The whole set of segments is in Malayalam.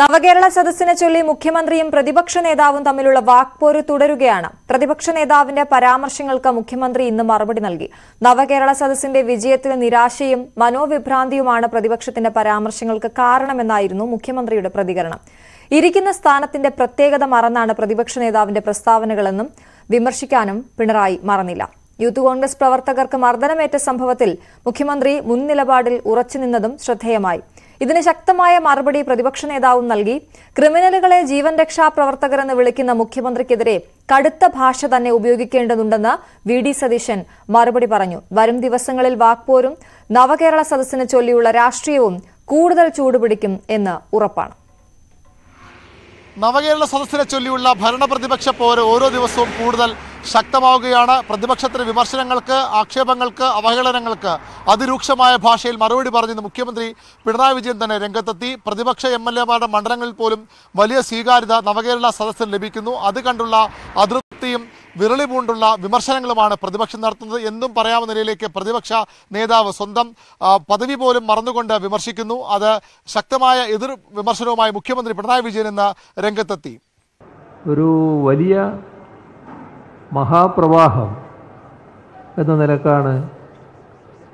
നവകേരള സദസ്സിനെ ചൊല്ലി മുഖ്യമന്ത്രിയും പ്രതിപക്ഷ നേതാവും തമ്മിലുള്ള വാക്പോര് തുടരുകയാണ് പ്രതിപക്ഷ നേതാവിന്റെ പരാമർശങ്ങൾക്ക് മുഖ്യമന്ത്രി ഇന്ന് മറുപടി നൽകി നവകേരള സദസ്സിന്റെ വിജയത്തിന് നിരാശയും മനോവിഭ്രാന്തിയുമാണ് പ്രതിപക്ഷത്തിന്റെ പരാമർശങ്ങൾക്ക് കാരണമെന്നായിരുന്നു മുഖ്യമന്ത്രിയുടെ പ്രതികരണം ഇരിക്കുന്ന സ്ഥാനത്തിന്റെ പ്രത്യേകത മറന്നാണ് പ്രതിപക്ഷ നേതാവിന്റെ പ്രസ്താവനകളെന്നും വിമർശിക്കാനും പിണറായി മറന്നില്ല യൂത്ത് കോൺഗ്രസ് പ്രവർത്തകർക്ക് മർദ്ദനമേറ്റ സംഭവത്തിൽ മുഖ്യമന്ത്രി മുൻ നിലപാടിൽ ഉറച്ചുനിന്നതും ശ്രദ്ധേയമായി ഇതിന് ശക്തമായ മറുപടി പ്രതിപക്ഷ നേതാവും നൽകി ക്രിമിനലുകളെ ജീവൻ രക്ഷാ പ്രവർത്തകരെന്ന് വിളിക്കുന്ന മുഖ്യമന്ത്രിക്കെതിരെ കടുത്ത ഭാഷ തന്നെ ഉപയോഗിക്കേണ്ടതുണ്ടെന്ന് വി ഡി സതീശൻ മറുപടി പറഞ്ഞു വരും ദിവസങ്ങളിൽ വാക്പോരും നവകേരള സദസ്സിനെ ചൊല്ലിയുള്ള രാഷ്ട്രീയവും കൂടുതൽ ചൂടുപിടിക്കും എന്ന് ഉറപ്പാണ് നവകേരള സദസ്സിനെ ചൊല്ലിയുള്ള ഭരണപ്രതിപക്ഷ പോര് ഓരോ ദിവസവും കൂടുതൽ ശക്തമാവുകയാണ് പ്രതിപക്ഷത്തിന് വിമർശനങ്ങൾക്ക് ആക്ഷേപങ്ങൾക്ക് അവഹേളനങ്ങൾക്ക് അതിരൂക്ഷമായ ഭാഷയിൽ മറുപടി പറഞ്ഞെന്ന് മുഖ്യമന്ത്രി പിണറായി വിജയൻ തന്നെ രംഗത്തെത്തി പ്രതിപക്ഷ എം എൽ എമാരുടെ മണ്ഡലങ്ങളിൽ പോലും വലിയ സ്വീകാര്യത നവകേരള സദസ്സിന് ലഭിക്കുന്നു അത് കണ്ടുള്ള അതൃപ്തിയും വിരളി പൂണ്ടുള്ള വിമർശനങ്ങളുമാണ് പ്രതിപക്ഷം നടത്തുന്നത് എന്നും പറയാവുന്ന നിലയിലേക്ക് പ്രതിപക്ഷ നേതാവ് സ്വന്തം പദവി പോലും മറന്നുകൊണ്ട് വിമർശിക്കുന്നു അത് ശക്തമായ എതിർ വിമർശനവുമായി മുഖ്യമന്ത്രി പിണറായി വിജയൻ എന്ന് രംഗത്തെത്തി ഒരു വലിയ മഹാപ്രവാഹം എന്ന നിലക്കാണ്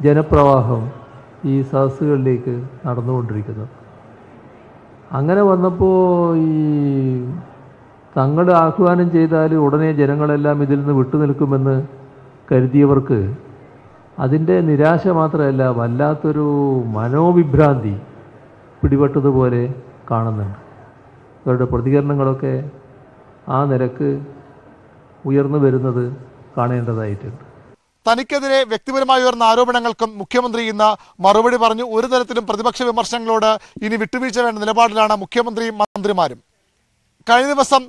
ജനപ്രവാഹം ഈ സദസ്സുകളിലേക്ക് നടന്നുകൊണ്ടിരിക്കുന്നത് അങ്ങനെ വന്നപ്പോൾ ഈ തങ്ങൾ ആഹ്വാനം ചെയ്താൽ ഉടനെ ജനങ്ങളെല്ലാം ഇതിൽ നിന്ന് വിട്ടുനിൽക്കുമെന്ന് കരുതിയവർക്ക് അതിൻ്റെ നിരാശ മാത്രമല്ല വല്ലാത്തൊരു മനോവിഭ്രാന്തി പിടിപെട്ടതുപോലെ കാണുന്നുണ്ട് അവരുടെ പ്രതികരണങ്ങളൊക്കെ ആ നിരക്ക് ഉയർന്നു വരുന്നത് കാണേണ്ടതായിട്ടുണ്ട് തനിക്കെതിരെ വ്യക്തിപരമായി ഉയർന്ന ആരോപണങ്ങൾക്കും മുഖ്യമന്ത്രി ഇന്ന് മറുപടി പറഞ്ഞു ഒരു തരത്തിലും പ്രതിപക്ഷ വിമർശനങ്ങളോട് ഇനി വിട്ടുവീഴ്ച വേണ്ട നിലപാടിലാണ് മുഖ്യമന്ത്രിയും മന്ത്രിമാരും കഴിഞ്ഞ ദിവസം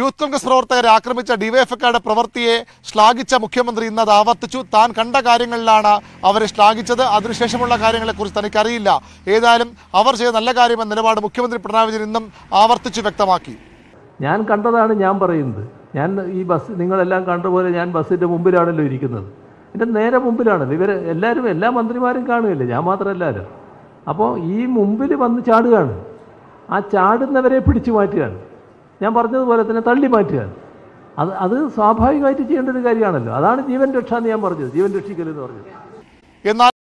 യൂത്ത് കോൺഗ്രസ് പ്രവർത്തകരെ ആക്രമിച്ച ഡിവൈഎഫ്ഐക്കാരുടെ പ്രവൃത്തിയെ ശ്ലാഘിച്ച മുഖ്യമന്ത്രി ഇന്ന് അത് ആവർത്തിച്ചു താൻ കണ്ട കാര്യങ്ങളിലാണ് അവരെ ശ്ലാഘിച്ചത് അതിനുശേഷമുള്ള കാര്യങ്ങളെക്കുറിച്ച് തനിക്കറിയില്ല ഏതായാലും അവർ ചെയ്ത നല്ല കാര്യമെന്ന നിലപാട് മുഖ്യമന്ത്രി പിണറായി വിജയൻ ഇന്നും ആവർത്തിച്ചു വ്യക്തമാക്കി ഞാൻ കണ്ടതാണ് ഞാൻ പറയുന്നത് ഞാൻ ഈ ബസ് നിങ്ങളെല്ലാം പോലെ ഞാൻ ബസ്സിൻ്റെ മുമ്പിലാണല്ലോ ഇരിക്കുന്നത് എൻ്റെ നേരെ മുമ്പിലാണല്ലോ ഇവർ എല്ലാവരും എല്ലാ മന്ത്രിമാരും കാണുകയല്ലേ ഞാൻ മാത്രമല്ലല്ലോ അപ്പോൾ ഈ മുമ്പിൽ വന്ന് ചാടുകയാണ് ആ ചാടുന്നവരെ പിടിച്ചു മാറ്റുകയാണ് ഞാൻ പറഞ്ഞതുപോലെ തന്നെ തള്ളി മാറ്റുകയാണ് അത് അത് സ്വാഭാവികമായിട്ട് ചെയ്യേണ്ട ഒരു കാര്യമാണല്ലോ അതാണ് ജീവൻ രക്ഷ എന്ന് ഞാൻ പറഞ്ഞത് ജീവൻ രക്ഷിക്കൽ എന്ന് പറഞ്ഞത് എന്നാൽ